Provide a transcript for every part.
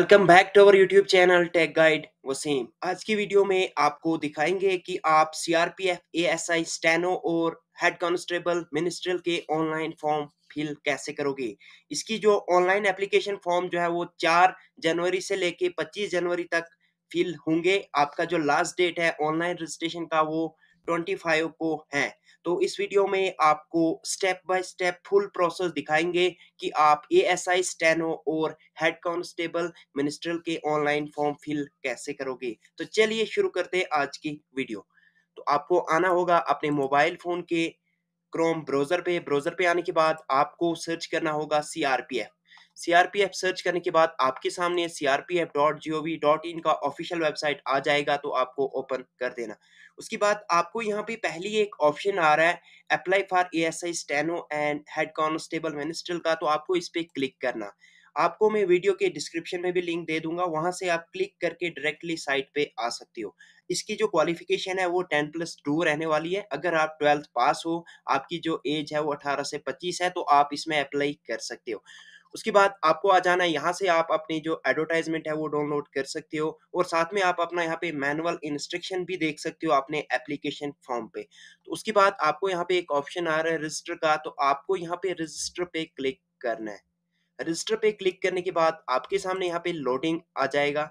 Welcome back to our YouTube channel tech guide Wasim आज की video में आपको दिखाएंगे कि आप C R P F A S I steno और हेड कॉन्स्टेबल मिनिस्ट्रल के ऑनलाइन फॉर्म फिल कैसे करोगे इसकी जो ऑनलाइन एप्लीकेशन फॉर्म जो है वो 4 जनवरी से लेके 25 जनवरी तक फिल होंगे आपका जो लास्ट डेट है ऑनलाइन रजिस्ट्रेशन का वो 25 को है तो इस वीडियो में आपको step by step full process दिखाएंगे कि आप ए एस आई स्टेनो और हेड कांस्टेबल मिनिस्ट्रल के ऑनलाइन फॉर्म फिल कैसे करोगे तो चलिए शुरू करते हैं आज की वीडियो तो आपको आना होगा अपने मोबाइल फोन के क्रोम ब्राउजर पे ब्राउजर पे आने के बाद आपको सर्च करना होगा C R P F CRPF search करने के बाद आपके सामने CRPF dot G O V dot in का ऑफिशियल वेबसाइट आ जाएगा तो आपको ओपन कर देना उसके बाद आपको यहाँ पे पहली एक ऑप्शन आ रहा है apply for A S I steno and head constable minister का तो आपको इस पर क्लिक करना आपको मैं वीडियो के डिस्क्रिप्शन में भी लिंक दे दूंगा वहां से आप क्लिक करके डायरेक्टली साइट पे आ सकते हो इसकी जो क्वालिफिकेशन है वो टेन प्लस टू रहने वाली है अगर आप ट्वेल्थ पास हो आपकी जो एज है वो अठारह से पच्चीस है तो आप इसमें अप्लाई कर सकते हो उसके बाद आपको आ जाना है यहाँ से आप अपनी जो एडवर्टाइजमेंट है वो डाउनलोड कर सकते हो और साथ में आप अपना यहाँ पे मैनुअल इंस्ट्रक्शन भी देख सकते हो अपने एप्लीकेशन फॉर्म पे तो उसके बाद आपको यहाँ पे एक ऑप्शन आ रहा है रजिस्टर का तो आपको यहाँ पे रजिस्टर पे क्लिक करना है रजिस्टर पे क्लिक करने के बाद आपके सामने यहाँ पे लोडिंग आ जाएगा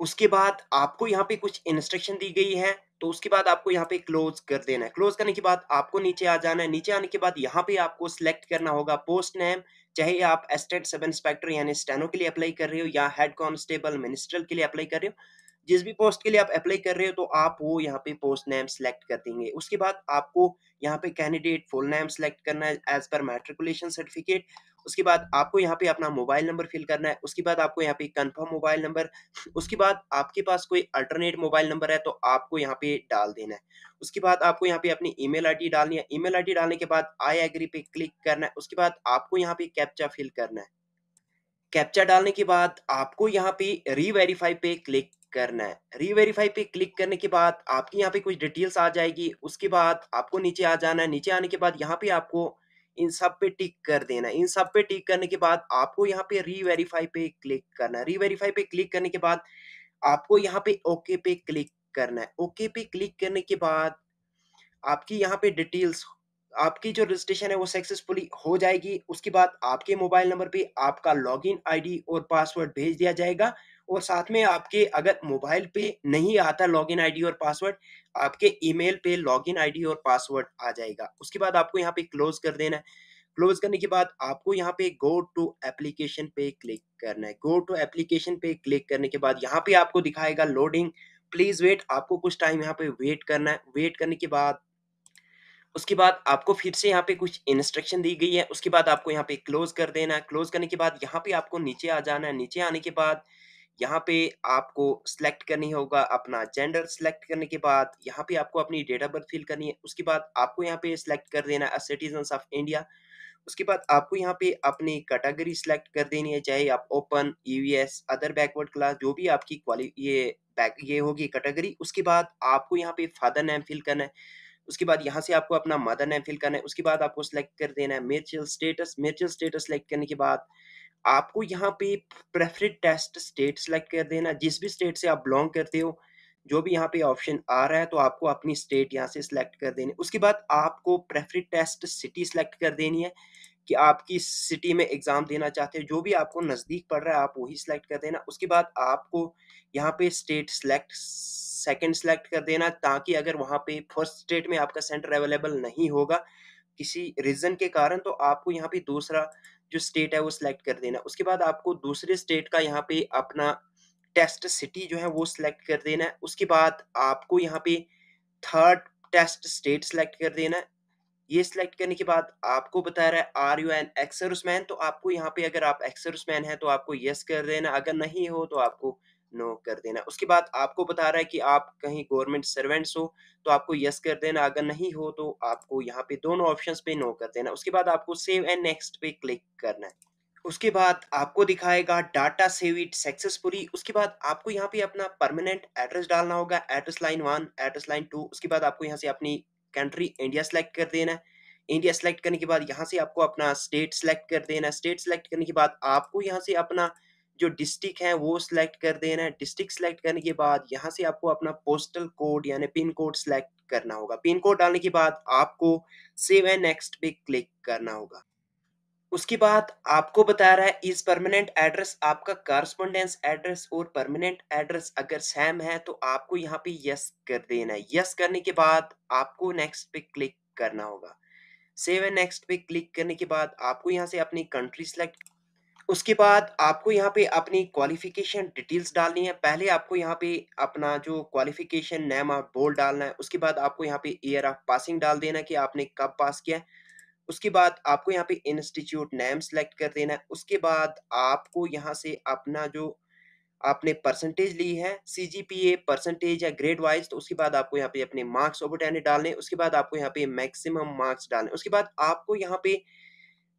उसके बाद आपको यहाँ पे कुछ इंस्ट्रक्शन दी गई है तो उसके बाद आपको यहाँ पे क्लोज कर देना है क्लोज करने के बाद आपको नीचे आ जाना है नीचे आने के बाद यहाँ पे आपको सिलेक्ट करना होगा पोस्ट नेम चाहे आप एस्टेट सब इंस्पेक्टर यानी स्टेनो के लिए अप्लाई कर रहे हो या हेड कॉन्स्टेबल मिनिस्ट्रल के लिए अप्लाई कर रहे हो जिस भी पोस्ट के लिए आप अप्लाई कर रहे हो तो आप वो यहाँ पे पोस्ट नेम सेलेक्ट कर देंगे उसके बाद आपको यहाँ पे कैंडिडेट फुल नेम सेलेक्ट करना है एज पर मेट्रिकुलेशन सर्टिफिकेट उसके बाद आपको यहाँ पे अपना मोबाइल नंबर फिल करना है उसके बाद आपको यहाँ पे कन्फर्म मोबाइल नंबर उसके बाद आपके पास कोई अल्टरनेट मोबाइल नंबर है तो आपको यहाँ पे डाल देना है उसके बाद आपको यहाँ पे अपनी ईमेल आईडी डालनी है ईमेल आईडी डालने के बाद आई एग्री पे क्लिक करना है उसके बाद आपको यहाँ पे कैप्चा फिल करना है कैप्चा डालने के बाद आपको यहाँ पे रीवेरीफाई पे क्लिक करना है रीवेरीफाई पे क्लिक करने के बाद आपकी यहाँ पे कुछ डिटेल्स आ जाएगी उसके बाद आपको नीचे आ जाना है नीचे आने के बाद यहाँ पे आपको इन सब पे टिक कर देना इन सब पे टिक करने के बाद आपको यहाँ पे रीवेरीफाई पे क्लिक करना है रीवेरीफाई पे क्लिक करने के बाद आपको यहाँ पे ओके पे क्लिक करना है ओके पे क्लिक करने के बाद आपकी यहाँ पे डिटेल्स आपकी जो रजिस्ट्रेशन है वो सक्सेसफुली हो जाएगी उसके बाद आपके मोबाइल नंबर पे आपका लॉगिन आईडी और पासवर्ड भेज दिया जाएगा और साथ में आपके अगर मोबाइल पे नहीं आता लॉग इन और पासवर्ड आपके ईमेल पे लॉग इन और पासवर्ड आ जाएगा उसके बाद आपको यहाँ पे क्लोज कर देना है क्लोज करने के बाद आपको यहाँ पे गो टू एप्लीकेशन पे क्लिक करना है गो टू एप्लीकेशन पे क्लिक करने के बाद यहाँ पे आपको दिखाएगा लोडिंग प्लीज वेट आपको कुछ टाइम यहाँ पे वेट करना है वेट करने के बाद उसके बाद आपको फिर से यहाँ पे कुछ इंस्ट्रक्शन दी गई है उसके बाद आपको यहाँ पे क्लोज कर देना है क्लोज करने के बाद यहाँ पे आपको नीचे आ जाना है नीचे आने के बाद यहाँ पे आपको सिलेक्ट करनी होगा अपना जेंडर सिलेक्ट करने के बाद यहाँ पे आपको अपनी डेट ऑफ बर्थ फिल करनी है उसके बाद आपको यहाँ पे सिलेक्ट कर देना है सिटीजन ऑफ इंडिया उसके बाद आपको यहाँ पे अपनी कैटेगरी सिलेक्ट कर देनी है चाहे आप ओपन यूएस अदर बैकवर्ड क्लास जो भी आपकी क्वालि ये बैक ये होगी कैटेगरी उसके बाद आपको यहाँ पे फादर नेम फिल करना है उसके बाद यहाँ से आपको अपना मदर नेम फिल करना है उसके बाद आपको सिलेक्ट कर देना है marital status marital status select करने के बाद आपको यहाँ पे प्रेफरेड टेस्ट स्टेट सेलेक्ट कर देना जिस भी स्टेट से आप बिलोंग करते हो जो भी यहाँ पे ऑप्शन आ रहा है तो आपको अपनी स्टेट यहाँ से सिलेक्ट कर देनी उसके बाद आपको प्रेफरेड टेस्ट सिटी सेलेक्ट कर देनी है कि आपकी सिटी में एग्ज़ाम देना चाहते हो जो भी आपको नज़दीक पड़ रहा है आप वही सिलेक्ट कर देना उसके बाद आपको यहाँ पे स्टेट सेलेक्ट सेकंड सेलेक्ट कर देना ताकि अगर वहाँ पे फर्स्ट स्टेट में आपका सेंटर अवेलेबल नहीं होगा किसी रीज़न के कारण तो आपको यहाँ पे दूसरा जो स्टेट है वो सिलेक्ट कर देना उसके बाद आपको दूसरे स्टेट का यहाँ पे अपना टेस्ट सिटी जो है वो सिलेक्ट कर देना है उसके बाद आपको यहाँ पे थर्ड टेस्ट स्टेट सिलेक्ट कर देना है ये सिलेक्ट करने के बाद आपको बता रहा है आर यू एन एक्सरसमैन तो आपको यहाँ पे अगर आप एक्सरसमैन है तो आपको यस कर देना अगर नहीं हो तो आपको नो कर देना उसके बाद आपको बता रहा है कि आप कहीं गवर्नमेंट सर्वेंट्स हो तो आपको यस कर देना अगर नहीं हो तो आपको यहाँ पे दोनों ऑप्शंस पे नो कर देना उसके बाद आपको सेव एंड नेक्स्ट पे क्लिक करना है उसके बाद आपको दिखाएगा डाटा सेव इट सक्सेसफुली उसके बाद आपको यहाँ पे अपना परमानेंट एड्रेस डालना होगा address line one address line two उसके बाद आपको यहाँ से अपनी कंट्री इंडिया सेलेक्ट कर देना है इंडिया सेलेक्ट करने के बाद यहाँ से आपको अपना स्टेट सेलेक्ट कर देना स्टेट सेलेक्ट करने के बाद आपको यहाँ से अपना जो डिस्ट्रिक्ट है वो सिलेक्ट कर देना है डिस्ट्रिक्ट सिलेक्ट करने के बाद यहाँ से आपको अपना पोस्टल कोड यानी पिन कोड सिलेक्ट करना होगा पिन कोड डालने के बाद आपको सेव एंड नेक्स्ट पे क्लिक करना होगा उसके बाद आपको बता रहा है इस परमानेंट एड्रेस आपका कारस्पोंडेंस एड्रेस और परमानेंट एड्रेस अगर सेम है तो आपको यहाँ पे यस कर देना है यस करने के बाद आपको नेक्स्ट पे क्लिक करना होगा सेव एंड नेक्स्ट पे क्लिक करने के बाद आपको यहाँ से अपनी कंट्री सेलेक्ट उसके बाद आपको यहाँ पे अपनी क्वालिफ़िकेशन डिटेल्स डालनी है। पहले आपको यहाँ पे अपना जो क्वालिफ़िकेशन नेम ऑफ बोल डालना है, उसके बाद आपको यहाँ पे ईयर ऑफ पासिंग डाल देना है कि आपने कब पास किया है। उसके बाद आपको यहाँ पे इंस्टीट्यूट नेम सेलेक्ट कर देना है। उसके बाद आपको यहाँ से अपना जो आपने परसेंटेज ली है सीजीपीए परसेंटेज या ग्रेड वाइज तो उसके बाद आपको यहाँ पे अपने मार्क्स ओबोटेने डालने उसके बाद आपको यहाँ पे मैक्सिमम मार्क्स डालने उसके बाद आपको यहाँ पे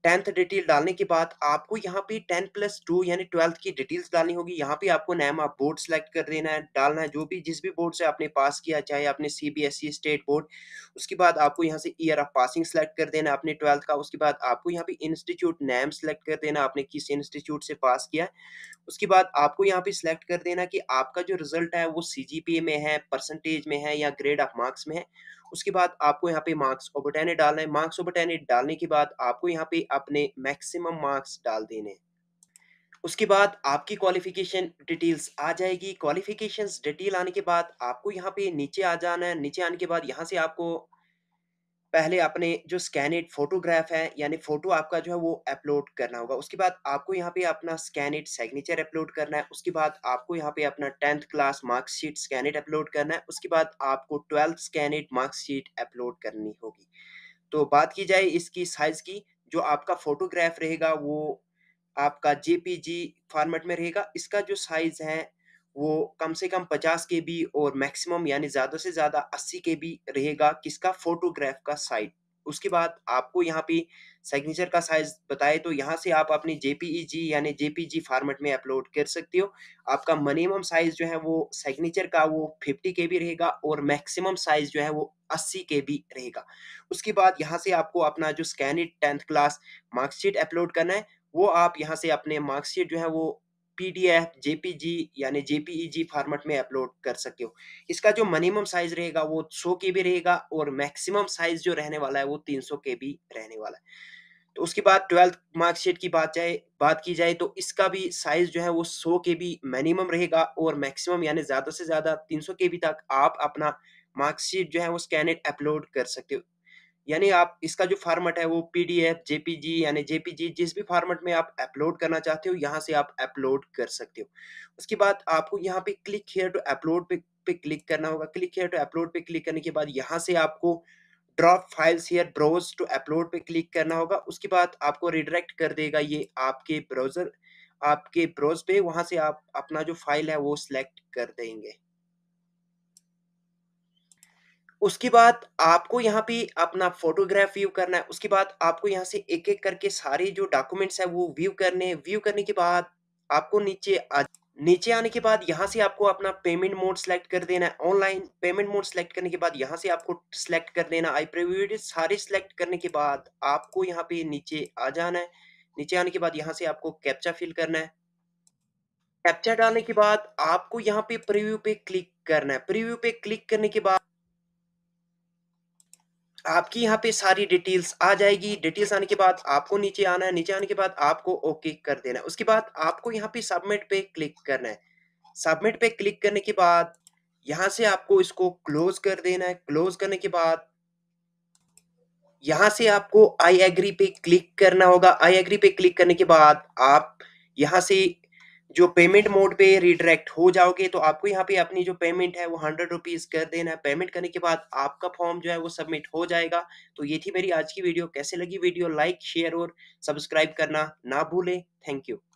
टेंथ डिटेल डालने के बाद आपको यहाँ पे टेन प्लस टू यानी ट्वेल्थ की डिटेल्स डालनी होगी यहाँ पे आपको नैम आप बोर्ड सेलेक्ट कर देना है डालना है जो भी जिस भी बोर्ड से आपने पास किया चाहे आपने C B S E state board उसके बाद आपको यहाँ से ईयर ऑफ पासिंग सेलेक्ट कर देना अपने ट्वेल्थ का उसके बाद आपको यहाँ पे इंस्टीट्यूट नैम सेलेक्ट कर देना आपने किस इंस्टीट्यूट से पास किया उसके बाद आपको यहाँ पे सिलेक्ट कर देना कि आपका जो रिजल्ट है वो सी जी पी ए में है परसेंटेज में है या ग्रेड ऑफ मार्क्स में है उसके बाद आपको यहाँ पे मार्क्स और बटैने डालना है मार्क्स और बटैने डालने के बाद आपको यहाँ पे अपने मैक्सिमम मार्क्स डाल देने हैं उसके बाद आपकी क्वालिफिकेशन डिटेल्स आ जाएगी क्वालिफिकेशंस डिटेल आने के बाद आपको यहाँ पे नीचे आ जाना है नीचे आने के बाद यहाँ से आपको पहले आपने जो स्कैनिड फोटोग्राफ है यानी फोटो आपका जो है वो अपलोड करना होगा उसके बाद आपको यहाँ पे अपना स्कैनड सिग्नेचर अपलोड करना है उसके बाद आपको यहाँ पे अपना tenth class marksheet scanned upload करना है उसके बाद आपको ट्वेल्थ स्कैनड मार्कशीट अपलोड करनी होगी तो बात की जाए इसकी साइज की जो आपका फोटोग्राफ रहेगा वो आपका जेपीजी फॉर्मेट में रहेगा इसका जो साइज है वो कम से कम पचास के बी और मैक्सिमम यानी ज़्यादा से ज़्यादा अस्सी के बी रहेगा किसका फोटोग्राफ का साइज उसके बाद आपको यहाँ पे सिग्नेचर का साइज बताए तो यहाँ से आप अपनी जेपीईजी यानी जेपीजी फॉर्मेट में अपलोड कर सकते हो आपका मिनिमम साइज जो है वो सिग्नेचर का वो फिफ्टी के बी रहेगा और मैक्सिमम साइज जो है वो अस्सी के बी रहेगा उसके बाद यहाँ से आपको अपना जो scanned tenth class marksheet upload करना है वो आप यहाँ से अपने मार्कशीट जो है वो पीडीएफ जेपीजी यानी जेपीईजी फॉर्मेट e में अपलोड कर सके हो इसका जो मिनिमम साइज रहेगा वो सौ के रहेगा और मैक्सिमम साइज जो रहने वाला है वो सौ के रहने वाला है तो उसके बाद ट्वेल्थ मार्कशीट की बात जाए बात की जाए तो इसका भी साइज जो है वो सौ के बी मिनिमम रहेगा और मैक्सिमम यानी ज्यादा से ज्यादा तीन सौ के बी तक आप अपना मार्कशीट जो है वो स्कैनेट अपलोड कर सकते हो यानी आप इसका जो फॉर्मेट है वो पीडीएफ जेपीजी यानी जेपीजी जिस भी फॉर्मेट में आप अपलोड करना चाहते हो यहाँ से आप अपलोड कर सकते हो उसके बाद आपको यहाँ पे क्लिक हेयर टू अपलोड पे पे क्लिक करना होगा क्लिक हेयर टू अपलोड पे क्लिक करने के बाद यहाँ से आपको drop files here browse to upload पे क्लिक करना होगा उसके बाद आपको रिडायरेक्ट कर देगा ये आपके ब्राउजर आपके ब्रोज पे वहाँ से आप अपना जो फाइल है वो सिलेक्ट कर देंगे उसके बाद आपको यहाँ पे अपना फोटोग्राफ व्यू करना है उसके बाद आपको यहाँ से एक एक करके सारे जो डॉक्यूमेंट्स है वो व्यू करने हैं व्यू करने के बाद आपको नीचे आ नीचे आने के बाद यहाँ से आपको अपना पेमेंट मोड सेलेक्ट कर देना है ऑनलाइन पेमेंट मोड सेलेक्ट करने के बाद यहाँ से आपको सेलेक्ट कर देना आई प्रेव्यूड सारे सेलेक्ट करने के बाद आपको यहाँ पे नीचे आ जाना है नीचे आने के बाद यहाँ से आपको कैप्चा फिल करना है कैप्चा डालने के बाद आपको यहाँ पे प्रिव्यू पे क्लिक करना है प्रिव्यू पे क्लिक करने के बाद आपकी यहाँ पे सारी डिटेल्स आ जाएगी डिटेल्स आने के बाद आपको नीचे आना है नीचे आने के बाद आपको ओके कर देना है उसके बाद आपको यहाँ पे सबमिट पे क्लिक करना है सबमिट पे क्लिक करने के बाद यहाँ से आपको इसको क्लोज कर देना है क्लोज करने के बाद यहाँ से आपको आई एग्री पे क्लिक करना होगा आई एग्री पे क्लिक करने के बाद आप यहाँ से जो पेमेंट मोड पे रिडायरेक्ट हो जाओगे तो आपको यहाँ पे अपनी जो पेमेंट है वो हंड्रेड रुपीज़ कर देना है पेमेंट करने के बाद आपका फॉर्म जो है वो सबमिट हो जाएगा तो ये थी मेरी आज की वीडियो कैसे लगी वीडियो लाइक शेयर और सब्सक्राइब करना ना भूलें थैंक यू